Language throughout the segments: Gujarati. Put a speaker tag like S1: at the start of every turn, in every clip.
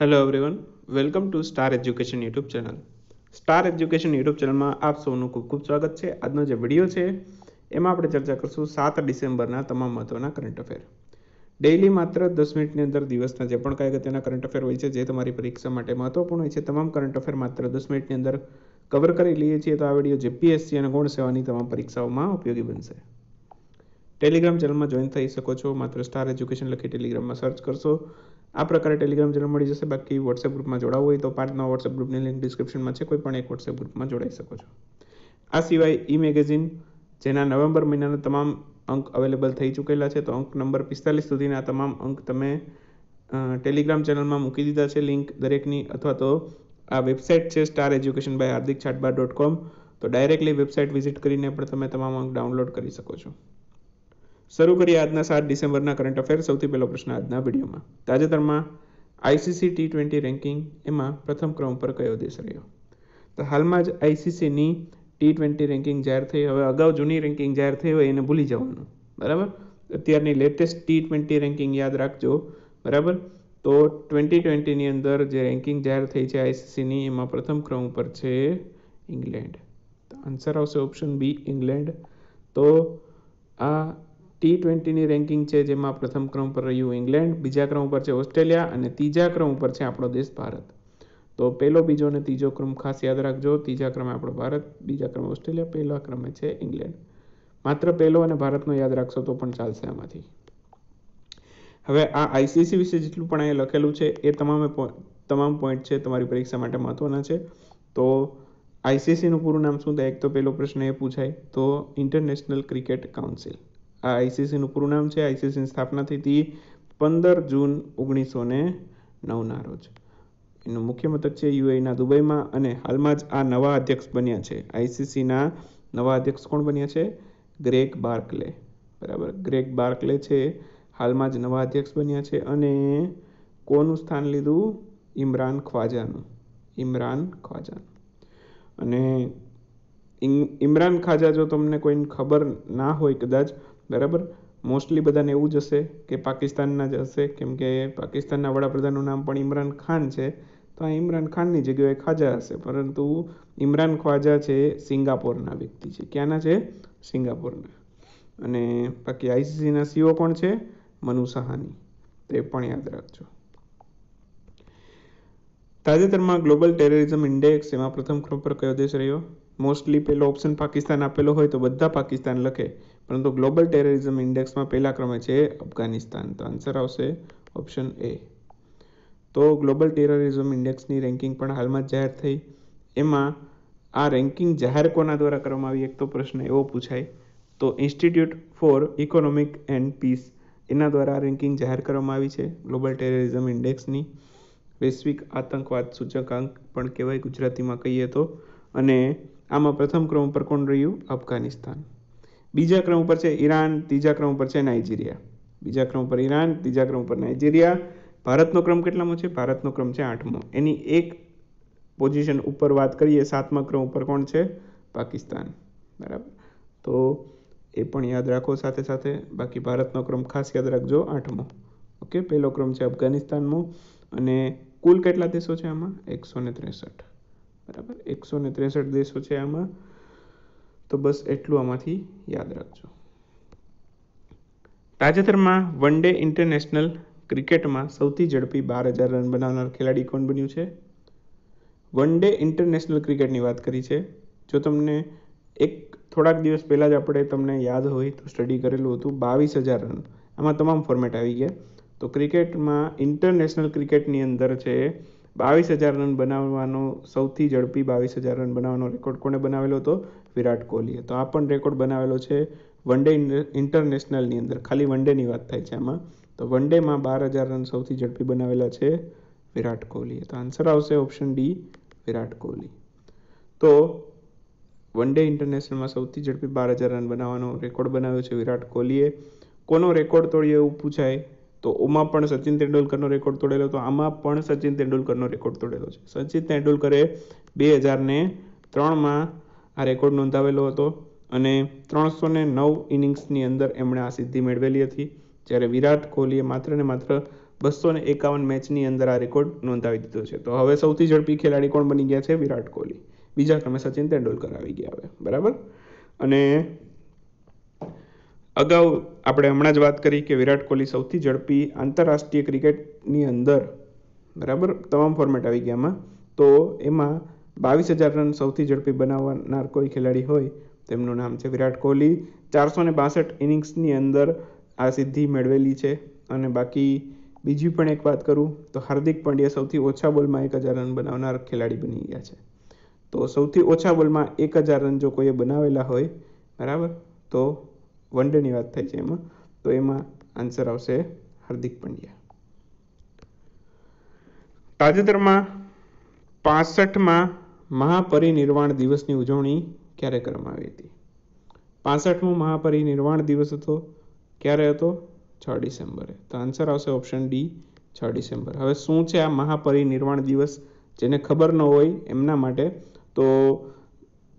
S1: hello everyone welcome to star education YouTube channel star education YouTube ચેનલમાં આપ સૌનું ખૂબ ખૂબ સ્વાગત છે આજનો જે વિડીયો છે એમાં આપણે ચર્ચા કરશું સાત ડિસેમ્બરના તમામ મહત્વના કરંટ અફેર ડેઇલી માત્ર દસ મિનિટની અંદર દિવસના જે પણ કાંઈ અગત્યના કરંટ અફેર હોય છે જે તમારી પરીક્ષા માટે મહત્વપૂર્ણ હોય છે તમામ કરંટ અફેર માત્ર દસ મિનિટની અંદર કવર કરી લઈએ છીએ તો આ વિડીયો જેપીએસસી અને ગૌણ સેવાની તમામ પરીક્ષાઓમાં ઉપયોગી બનશે ટેલિગ્રામ ચેનલમાં જોઈન થઈ શકો છો માત્ર સ્ટાર એજ્યુકેશન લખી ટેલિગ્રામમાં સર્ચ કરશો આ પ્રકારે ટેલિગ્રામ ચેનલ મળી જશે બાકી વોટ્સએપ ગ્રુપમાં જોડાવું હોય તો પાર્ટના વોટ્સએપ ગ્રુપની લિંક ડિસ્ક્રિપ્શનમાં છે કોઈ પણ એક વોટ્સએપ ગ્રુપમાં જોડાઈ શકો છો આ સિવાય ઈ મેગેઝિન જેના નવેમ્બર મહિનાના તમામ અંક અવેલેબલ થઈ ચૂકેલા છે તો અંક નંબર પિસ્તાલીસ સુધીના તમામ અંક તમે ટેલિગ્રામ ચેનલમાં મૂકી દીધા છે લિંક દરેકની અથવા તો આ વેબસાઇટ છે star education by Hardik Chhatba dot com તો ડાયરેક્ટલી વેબસાઇટ વિઝિટ કરીને પણ તમે તમામ અંક ડાઉનલોડ કરી શકો છો શરૂ કરીએ આજના સાત ડિસેમ્બરના કરંટ અફેર સૌથી પહેલો પ્રશ્ન આજના વિડીયોમાં તાજેતરમાં આઈસીસી ટી ટ્વેન્ટી રેન્કિંગ એમાં પ્રથમ ક્રમ પર કયો દેશ રહ્યો તો હાલમાં જ આઈસીસીની ટી ટ્વેન્ટી રેન્કિંગ જાહેર થઈ હવે અગાઉ જૂની રેન્કિંગ જાહેર થઈ હોય એને ભૂલી જવાનું બરાબર અત્યારની લેટેસ્ટ ટી ટ્વેન્ટી રેન્કિંગ યાદ રાખજો બરાબર તો ટ્વેન્ટી ટ્વેન્ટીની અંદર જે રેન્કિંગ જાહેર થઈ છે આઈસીસીની એમાં પ્રથમ ક્રમ ઉપર છે ઇંગ્લેન્ડ તો આન્સર આવશે ઓપ્શન બી ઇંગ્લેન્ડ તો આ ટી ટ્વેન્ટીની રેન્કિંગ છે જેમાં પ્રથમ ક્રમ પર રહ્યું ઇંગ્લેન્ડ બીજા ક્રમ ઉપર છે ઓસ્ટ્રેલિયા અને ત્રીજા ક્રમ ઉપર છે આપણો દેશ ભારત તો પહેલો બીજો અને ત્રીજો ક્રમ ખાસ યાદ રાખજો ત્રીજા ક્રમે આપણો ભારત બીજા ક્રમે ઓસ્ટ્રેલિયા પહેલા ક્રમે છે ઇંગ્લેન્ડ માત્ર પહેલો અને ભારતનો યાદ રાખશો તો પણ ચાલશે આમાંથી હવે આ આઈસીસી વિશે જેટલું પણ અહીંયા લખેલું છે એ તમામે તમામ પોઈન્ટ છે તમારી પરીક્ષા માટે મહત્વના છે તો આઈસીસીનું પૂરું નામ શું થાય એક તો પહેલો પ્રશ્ન એ પૂછાય તો ઇન્ટરનેશનલ ક્રિકેટ કાઉન્સિલ આ આઈસીસીનું પૂરું નામ છે આઈસીસીની સ્થાપના થઈ હતી પંદર જૂન ઓગણીસો ને નવના રોજ એનું મુખ્ય મથક છે યુએના દુબઈમાં અને હાલમાં જ આ નવા અધ્યક્ષ બન્યા છે આઈસીસીના નવા અધ્યક્ષ કોણ બન્યા છે ગ્રેક બાર્કલે બરાબર ગ્રેક બાર્કલે છે હાલમાં જ નવા અધ્યક્ષ બન્યા છે અને કોનું સ્થાન લીધું ઇમરાન ખ્વાજાનું ઇમરાન ખ્વાજાનું અને ઇમરાન ખાજા જો તમને કોઈને ખબર ના હોય કદાચ બરાબર મોસ્ટલી બધાને એવું જ હશે કે પાકિસ્તાનના જ હશે કેમ કે પાકિસ્તાનના વડાપ્રધાનનું નામ પણ ઇમરાન ખાન છે તો આ ઇમરાન ખાનની જગ્યાએ ખાજા હશે પરંતુ ઇમરાન ખ્વાજા છે સિંગાપોરના વ્યક્તિ છે ક્યાંના છે સિંગાપોરના અને બાકી આઈસીસીના સીઓ કોણ છે મનુ સહાની તે પણ યાદ રાખજો તાજેતરમાં ગ્લોબલ ટેરરિઝમ ઇન્ડેક્સ એમાં પ્રથમ ક્રમ પર કયો દેશ રહ્યો મોસ્ટલી પેલો ઓપ્શન પાકિસ્તાન આપેલો હોય તો બધા પાકિસ્તાન લખે પરંતુ ગ્લોબલ ટેરરિઝમ ઇન્ડેક્સમાં પહેલા ક્રમે છે અફઘાનિસ્તાન તો આન્સર આવશે ઓપ્શન એ તો ગ્લોબલ ટેરરિઝમ ઇન્ડેક્સની રેન્કિંગ પણ હાલમાં જાહેર થઈ એમાં આ રેન્કિંગ જાહેર કોના દ્વારા કરવામાં આવી એક તો પ્રશ્ન એવો પૂછાય તો institute for economic and peace એના દ્વારા રેન્કિંગ જાહેર કરવામાં આવી છે ગ્લોબલ ટેરરિઝમ ઇન્ડેક્સની વૈશ્વિક આતંકવાદ સૂચકાંક પણ કહેવાય ગુજરાતીમાં કહીએ તો અને આમાં પ્રથમ ક્રમ પર કોણ રહ્યું અફઘાનિસ્તાન બીજા ક્રમ ઉપર છે ઈરાન ત્રીજા ક્રમ ઉપર છે નાઇજીરિયા બીજા ક્રમ ઉપર ઈરાન ત્રીજા ક્રમ ઉપર નાઇજીરિયા ભારતનો ક્રમ કેટલામો છે ભારતનો ક્રમ છે આઠમો એની એક પોઝિશન ઉપર વાત કરીએ સાતમા ક્રમ ઉપર કોણ છે પાકિસ્તાન બરાબર તો એ પણ યાદ રાખો સાથે સાથે બાકી ભારતનો ક્રમ ખાસ યાદ રાખજો આઠમો ઓકે પહેલો ક્રમ છે અફઘાનિસ્તાનમાં અને કુલ કેટલા દેશો છે આમાં એકસો ને ત્રેસઠ બરાબર એકસો ને ત્રેસઠ દેશો છે આમાં તો બસ એટલું આમાંથી યાદ રાખજો તાજેતરમાં વન ડે ઇન્ટરનેશનલ ક્રિકેટમાં સૌથી ઝડપી બાર હજાર રન બનાવનાર ખેલાડી કોણ બન્યું છે વન ડે ઇન્ટરનેશનલ ક્રિકેટની વાત કરી છે જો તમને એક થોડાક દિવસ પહેલાં જ આપણે તમને યાદ હોય તો સ્ટડી કરેલું હતું બાવીસ હજાર રન આમાં તમામ ફોર્મેટ આવી ગયા તો ક્રિકેટમાં ઇન્ટરનેશનલ ક્રિકેટની અંદર છે બાવીસ હજાર રન બનાવવાનો સૌથી ઝડપી બાવીસ હજાર રન બનાવવાનો રેકોર્ડ કોણે બનાવેલો હતો વિરાટ કોહલીએ તો આ પણ રેકોર્ડ બનાવેલો છે વન ડે ઇન્ટરનેશનલની અંદર ખાલી વન ડેની વાત થાય છે આમાં તો વન ડેમાં બાર હજાર રન સૌથી ઝડપી બનાવેલા છે વિરાટ કોહલીએ તો આન્સર આવશે ઓપ્શન ડી વિરાટ કોહલી તો વન ડે ઇન્ટરનેશનલમાં સૌથી ઝડપી બાર હજાર રન બનાવવાનો રેકોર્ડ બનાવ્યો છે વિરાટ કોહલીએ કોનો રેકોર્ડ તોડીએ એવું પૂછાય તો ઓમાં પણ સચિન તેંડુલકરનો રેકોર્ડ તોડેલો તો આમાં પણ સચિન તેંડુલકરનો રેકોર્ડ તોડેલો છે સચિન તેંડુલકરે બે હજારને ત્રણમાં આ રેકોર્ડ નોંધાવેલો હતો અને ત્રણસો ને નવ ઇનિંગ્સની અંદર એમણે આ સિદ્ધિ મેળવેલી હતી જ્યારે વિરાટ કોહલીએ માત્ર ને માત્ર બસો ને એકાવન મેચની અંદર આ રેકોર્ડ નોંધાવી દીધો છે તો હવે સૌથી ઝડપી ખેલાડી કોણ બની ગયા છે વિરાટ કોહલી બીજા ક્રમે સચિન તેંડુલકર આવી ગયા હવે બરાબર અને અગાઉ આપણે હમણાં જ વાત કરી કે વિરાટ કોહલી સૌથી ઝડપી આંતરરાષ્ટ્રીય ક્રિકેટની અંદર બરાબર તમામ ફોર્મેટ આવી ગયામાં તો એમાં બાવીસ હજાર રન સૌથી ઝડપી બનાવનાર કોઈ ખેલાડી હોય તેમનું નામ છે વિરાટ કોહલી ચારસો ને બાસઠ ઇનિંગ્સની અંદર આ સિદ્ધિ મેળવેલી છે અને બાકી બીજી પણ એક વાત કરું તો હાર્દિક પંડ્યા સૌથી ઓછા બોલમાં એક હજાર રન બનાવનાર ખેલાડી બની ગયા છે તો સૌથી ઓછા બોલમાં એક હજાર રન જો કોઈએ બનાવેલા હોય બરાબર તો વન ડેની વાત થઈ છે એમાં તો એમાં આન્સર આવશે હાર્દિક પંડ્યા તાજેતરમાં પાસઠમાં મહાપરિનિર્વાણ દિવસની ઉજવણી ક્યારે કરવામાં આવી હતી પાસઠમો મહાપરિનિર્વાણ દિવસ હતો ક્યારે હતો છ ડિસેમ્બરે તો આન્સર આવશે ઓપ્શન ડી છ ડિસેમ્બર હવે શું છે આ મહાપરિનિર્વાણ દિવસ જેને ખબર ન હોય એમના માટે તો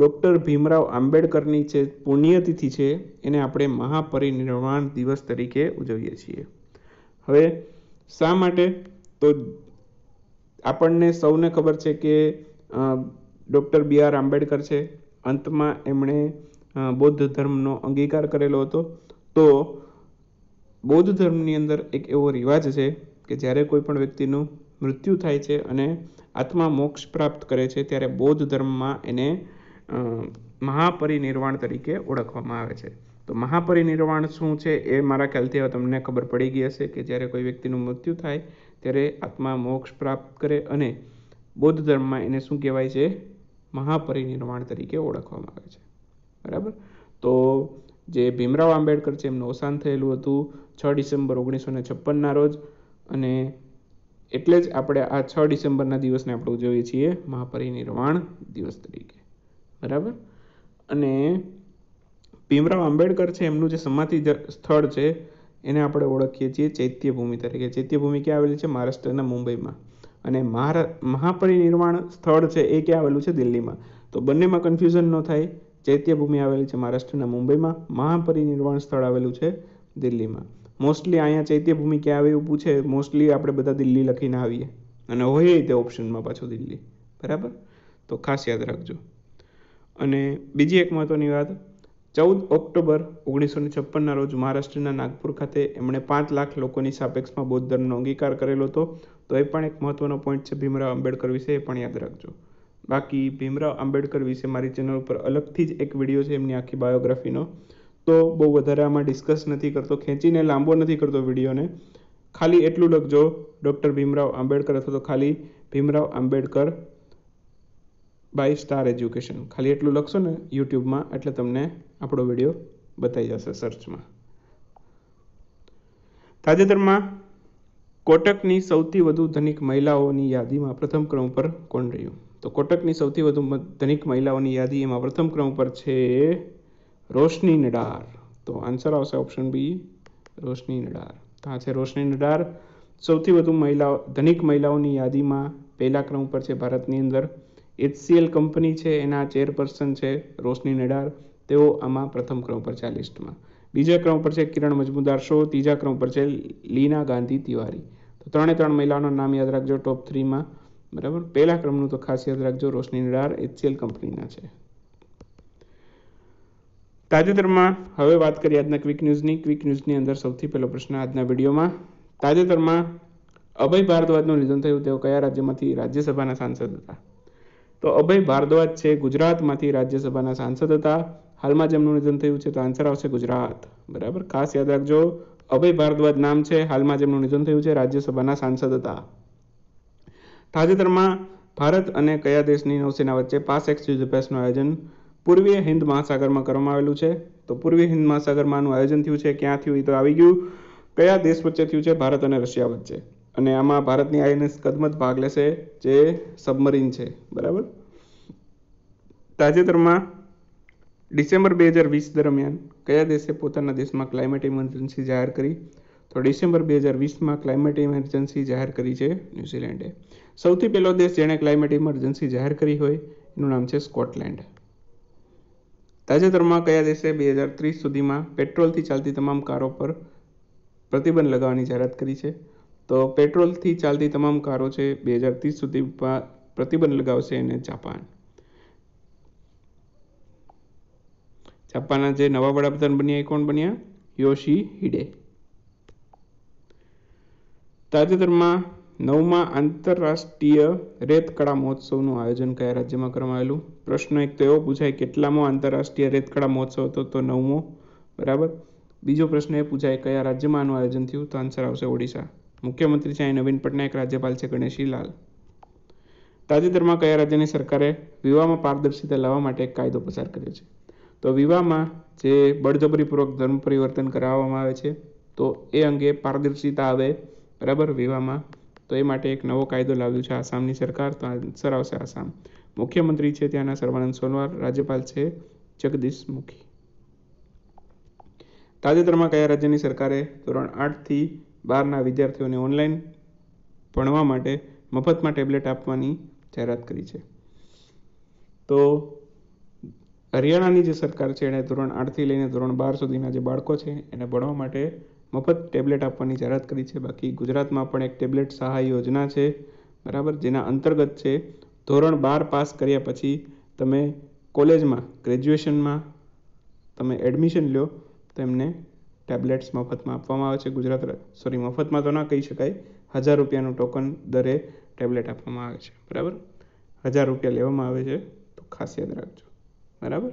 S1: ડૉક્ટર ભીમરાવ આંબેડકરની જે પુણ્યતિથિ છે એને આપણે મહાપરિનિર્વાણ દિવસ તરીકે ઉજવીએ છીએ હવે શા માટે તો આપણને સૌને ખબર છે કે ડૉક્ટર બી આર આંબેડકર છે અંતમાં એમણે બૌદ્ધ ધર્મનો અંગીકાર કરેલો હતો તો બૌદ્ધ ધર્મની અંદર એક એવો રિવાજ છે કે જ્યારે કોઈ પણ વ્યક્તિનું મૃત્યુ થાય છે અને આત્મા મોક્ષ પ્રાપ્ત કરે છે ત્યારે બૌદ્ધ ધર્મમાં એને મહાપરિનિર્વાણ તરીકે ઓળખવામાં આવે છે તો મહાપરિનિર્વાણ શું છે એ મારા ખ્યાલથી હવે તમને ખબર પડી ગઈ હશે કે જ્યારે કોઈ વ્યક્તિનું મૃત્યુ થાય ત્યારે આત્મા મોક્ષ પ્રાપ્ત કરે અને બૌદ્ધ ધર્મમાં એને શું કહેવાય છે મહાપરિનિર્વાણ તરીકે ઓળખવામાં આવે છે બરાબર તો જે ભીમરાવ આંબેડકર છે એમનું અવસાન થયેલું હતું છ ડિસેમ્બર ઓગણીસો ને છપ્પનના રોજ અને એટલે જ આપણે આ છ ડિસેમ્બરના દિવસને આપણે ઉજવીએ છીએ મહાપરિનિર્વાણ દિવસ તરીકે બરાબર અને ભીમરાવ આંબેડકર છે એમનું જે સમાધિ સ્થળ છે એને આપણે ઓળખીએ છીએ ચૈત્યભૂમિ તરીકે ચૈત્યભૂમિ ક્યાં આવેલી છે મહારાષ્ટ્રના મુંબઈમાં અને મહારા મહાપરિનિર્વાણ સ્થળ છે એ ક્યાં આવેલું છે દિલ્હીમાં તો બંનેમાં કન્ફ્યુઝન ન થાય ચૈત્યભૂમિ આવેલી છે મહારાષ્ટ્રના મુંબઈમાં મહાપરિનિર્વાણ સ્થળ આવેલું છે દિલ્હીમાં મોસ્ટલી અહીંયા ચૈત્યભૂમિ ક્યાં આવે એવું પૂછે મોસ્ટલી આપણે બધા દિલ્હી લખીને આવીએ અને હોય તે ઓપ્શનમાં પાછું દિલ્હી બરાબર તો ખાસ યાદ રાખજો અને બીજી એક મહત્ત્વની વાત ચૌદ ઓક્ટોબર ઓગણીસો ને છપ્પનના રોજ મહારાષ્ટ્રના નાગપુર ખાતે એમણે પાંચ લાખ લોકોની સાપેક્ષમાં બૌદ્ધ ધર્મનો અંગીકાર કરેલો હતો તો એ પણ એક મહત્ત્વનો પોઈન્ટ છે ભીમરાવ આંબેડકર વિશે એ પણ યાદ રાખજો બાકી ભીમરાવ આંબેડકર વિશે મારી ચેનલ ઉપર અલગથી જ એક વિડીયો છે એમની આખી બાયોગ્રાફીનો તો બહુ વધારે આમાં ડિસ્કસ નથી કરતો ખેંચીને લાંબો નથી કરતો વિડીયોને ખાલી એટલું લખજો ડૉક્ટર ભીમરાવ આંબેડકર અથવા તો ખાલી Bhimrao Ambedkar by star education ખાલી એટલું લખશો ને યુટ્યુબમાં એટલે તમને આપણો વિડીયો બતાવી જશે સર્ચમાં તાજેતરમાં કોટકની સૌથી વધુ ધનિક મહિલાઓની યાદીમાં પ્રથમ ક્રમ પર કોણ રહ્યું તો કોટકની સૌથી વધુ ધનિક મહિલાઓની યાદી એમાં પ્રથમ ક્રમ પર છે રોશની નડાર તો આન્સર આવશે ઓપ્શન બી રોશની નડાર ત્યાં છે રોશની નડાર સૌથી વધુ મહિલાઓ ધનિક મહિલાઓની યાદીમાં પહેલા ક્રમ પર છે ભારતની અંદર એચસીએલ કંપની છે એના ચેરપર્સન છે રોશની નડાર તેઓ આમાં પ્રથમ ક્રમ પર છે આ લિસ્ટમાં બીજા ક્રમ પર છે કિરણ મજમુદાર શો ત્રીજા ક્રમ પર છે લીના ગાંધી તિવારી તો ત્રણે ત્રણ મહિલાઓના નામ યાદ રાખજો ટોપ થ્રીમાં બરાબર પહેલા ક્રમનું તો ખાસ યાદ રાખજો રોશની નડાર એચસીએલ કંપનીના છે તાજેતરમાં હવે વાત કરીએ આજના ક્વિક ન્યૂઝની ક્વિક ન્યૂઝની અંદર સૌથી પહેલો પ્રશ્ન આજના વિડીયોમાં તાજેતરમાં અભય ભારદ્વાજનું નિધન થયું તેઓ કયા રાજ્યમાંથી રાજ્યસભાના સાંસદ હતા તો અભય ભારદ્વાજ છે ગુજરાતમાંથી રાજ્યસભાના સાંસદ હતા હાલમાં જેમનું નિધન થયું છે તો આન્સર આવશે ગુજરાત બરાબર ખાસ યાદ રાખજો અભય ભારદ્વાજ નામ છે હાલમાં જેમનું નિધન થયું છે રાજ્યસભાના સાંસદ હતા તાજેતરમાં ભારત અને કયા દેશની નૌસેના વચ્ચે પાસ એક્સચેન્જ અભ્યાસનું આયોજન પૂર્વીય હિન્દ મહાસાગરમાં કરવામાં આવેલું છે તો પૂર્વીય હિન્દ મહાસાગરમાં આનું આયોજન થયું છે ક્યાં થયું એ તો આવી ગયું કયા દેશ વચ્ચે થયું છે ભારત અને રશિયા વચ્ચે અને આમાં ભારતની આઈએનએસ કદમત ભાગ લેશે જે સબમરીન છે બરાબર તાજેતરમાં ડિસેમ્બર બે હજાર વીસ દરમિયાન કયા દેશે પોતાના દેશમાં ક્લાઇમેટ ઇમરજન્સી જાહેર કરી તો ડિસેમ્બર બે હજાર વીસમાં ક્લાઇમેટ ઇમરજન્સી જાહેર કરી છે ન્યૂઝીલેન્ડે સૌથી પહેલો દેશ જેણે ક્લાઇમેટ ઇમરજન્સી જાહેર કરી હોય એનું નામ છે સ્કોટલેન્ડ તાજેતરમાં કયા દેશે બે હજાર ત્રીસ સુધીમાં પેટ્રોલથી ચાલતી તમામ કારો પર પ્રતિબંધ લગાવવાની જાહેરાત કરી છે તો પેટ્રોલથી ચાલતી તમામ કારો છે બે હજાર ત્રીસ સુધીમાં પ્રતિબંધ લગાવશે એને જાપાન જાપાનના જે નવા વડાપ્રધાન બન્યા એ કોણ બન્યા યોશી હિડે તાજેતરમાં નવમા આંતરરાષ્ટ્રીય રેતકળા મહોત્સવનું આયોજન કયા રાજ્યમાં કરવામાં આવેલું પ્રશ્ન એક તો એવો પૂછાય કેટલામો આંતરરાષ્ટ્રીય રેતકળા મહોત્સવ હતો તો નવમો બરાબર બીજો પ્રશ્ન એ પૂછાય કયા રાજ્યમાં આનું આયોજન થયું તો આન્સર આવશે ઓડિશા મુખ્યમંત્રી છે નવીન પટનાયક રાજ્યપાલ છે ગણેશી લાલ તાજેતરમાં કયા રાજ્યની સરકારે વિવાહમાં પારદર્શિતા લાવવા માટે એક કાયદો પસાર કર્યો છે તો વિવાહમાં જે બળજબરીપૂર્વક ધર્મ પરિવર્તન કરાવવામાં આવે છે તો એ અંગે પારદર્શિતા આવે બરાબર વિવાહમાં તો એ માટે એક નવો કાયદો લાવ્યો છે આસામની સરકાર તો આન્સર આવશે આસામ મુખ્યમંત્રી છે ત્યાંના સર્વાનંદ સોનવાર રાજ્યપાલ છે જગદીશ મુખી તાજેતરમાં કયા રાજ્યની સરકારે ધોરણ આઠથી બહારના વિદ્યાર્થીઓને ઓનલાઈન ભણવા માટે મફતમાં ટેબ્લેટ આપવાની જાહેરાત કરી છે તો હરિયાણાની જે સરકાર છે એણે ધોરણ આઠથી લઈને ધોરણ બાર સુધીના જે બાળકો છે એને ભણવા માટે મફત ટેબ્લેટ આપવાની જાહેરાત કરી છે બાકી ગુજરાતમાં પણ એક ટેબ્લેટ સહાય યોજના છે બરાબર જેના અંતર્ગત છે ધોરણ બાર પાસ કર્યા પછી તમે કોલેજમાં ગ્રેજ્યુએશનમાં તમે એડમિશન લ્યો તો એમને ટેબ્લેટ્સ મફતમાં આપવામાં આવે છે ગુજરાત સોરી મફતમાં તો ના કહી શકાય હજાર રૂપિયાનું ટોકન દરે ટેબ્લેટ આપવામાં આવે છે બરાબર હજાર રૂપિયા લેવામાં આવે છે તો ખાસ યાદ રાખજો બરાબર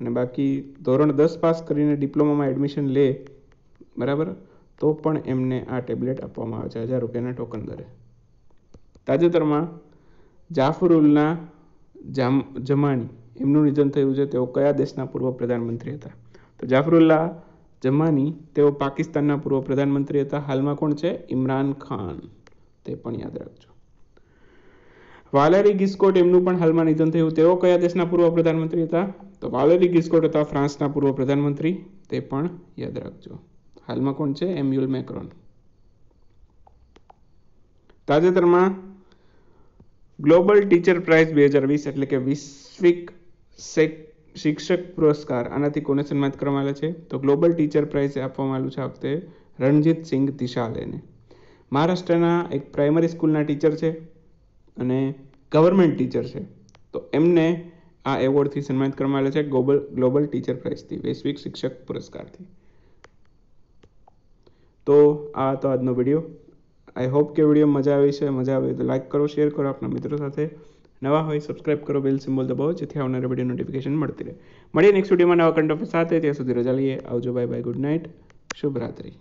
S1: અને બાકી ધોરણ દસ પાસ કરીને ડિપ્લોમામાં એડમિશન લે બરાબર તો પણ એમને આ ટેબ્લેટ આપવામાં આવે છે હજાર રૂપિયાના ટોકન દરે તાજેતરમાં જાફરુલના જામ જમાણી એમનું નિધન થયું છે તેઓ કયા દેશના પૂર્વ પ્રધાનમંત્રી હતા તો જાફરુલ્લા જમાની તેઓ પાકિસ્તાનના પૂર્વ પ્રધાનમંત્રી હતા હાલમાં કોણ છે ઇમરાન ખાન તે પણ યાદ રાખજો વાલેરી ગિસ્કોટ એમનું પણ હાલમાં નિધન થયું તેઓ કયા દેશના પૂર્વ પ્રધાનમંત્રી હતા તો વાલેરી ગિસ્કોટ હતા ફ્રાન્સના પૂર્વ પ્રધાનમંત્રી તે પણ યાદ રાખજો હાલમાં કોણ છે એમ્યુલ મેક્રોન તાજેતરમાં ગ્લોબલ ટીચર પ્રાઇઝ બે હજાર વીસ એટલે કે વૈશ્વિક સેક શિક્ષક પુરસ્કાર આનાથી કોને સન્માનિત કરવામાં આવેલા છે તો ગ્લોબલ ટીચર પ્રાઇઝ આપવામાં આવેલું છે આ વખતે રણજીત સિંઘ તિશાલેને મહારાષ્ટ્રના એક પ્રાઇમરી સ્કૂલના ટીચર છે અને ગવર્મેન્ટ ટીચર છે તો એમને આ એવોર્ડથી સન્માનિત કરવામાં આવેલા છે ગ્લોબલ ગ્લોબલ ટીચર પ્રાઇઝથી વૈશ્વિક શિક્ષક પુરસ્કારથી તો આ હતો આજનો વિડીયો આઈ હોપ કે વિડીયો મજા આવી છે મજા આવે તો લાઇક કરો શેર કરો આપણા મિત્રો સાથે નવા હોય સબસ્ક્રાઇબ કરો બેલ સિમ્બોલ દબાવો જેથી આવનારા વિડીયો નોટિફિકેશન મળતી રહે મળીએ નેક્સ્ટ વિડીયોમાં નવા કંટોફી સાથે ત્યાં સુધી રજા લઈએ આવજો બાય બાય ગુડ નાઇટ શુભ રાત્રિ